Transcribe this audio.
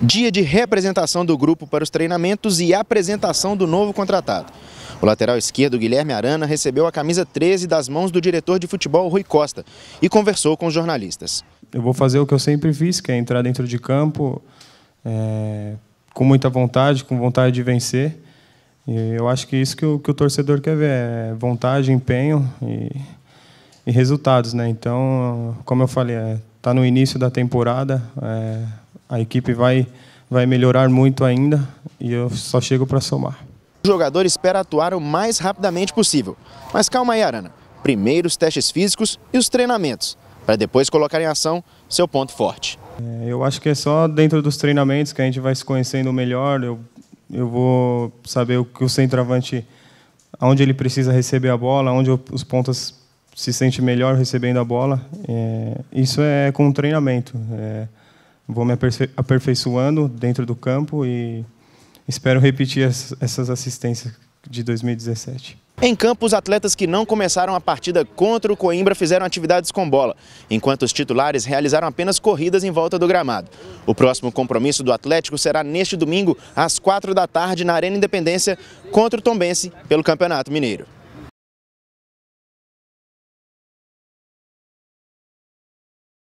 dia de representação do grupo para os treinamentos e apresentação do novo contratado. O lateral esquerdo Guilherme Arana recebeu a camisa 13 das mãos do diretor de futebol Rui Costa e conversou com os jornalistas. Eu vou fazer o que eu sempre fiz, que é entrar dentro de campo é, com muita vontade, com vontade de vencer. E eu acho que isso que o, que o torcedor quer ver é vontade, empenho e, e resultados, né? Então, como eu falei, está é, tá no início da temporada. É, a equipe vai, vai melhorar muito ainda e eu só chego para somar. O jogador espera atuar o mais rapidamente possível. Mas calma aí, Arana. Primeiro os testes físicos e os treinamentos, para depois colocar em ação seu ponto forte. É, eu acho que é só dentro dos treinamentos que a gente vai se conhecendo melhor. Eu, eu vou saber o que o centroavante, onde ele precisa receber a bola, onde os pontas se sente melhor recebendo a bola. É, isso é com treinamento. É, vou me aperfeiçoando dentro do campo e espero repetir essas assistências de 2017. Em campo, os atletas que não começaram a partida contra o Coimbra fizeram atividades com bola, enquanto os titulares realizaram apenas corridas em volta do gramado. O próximo compromisso do Atlético será neste domingo, às 4 da tarde, na Arena Independência, contra o Tombense, pelo Campeonato Mineiro.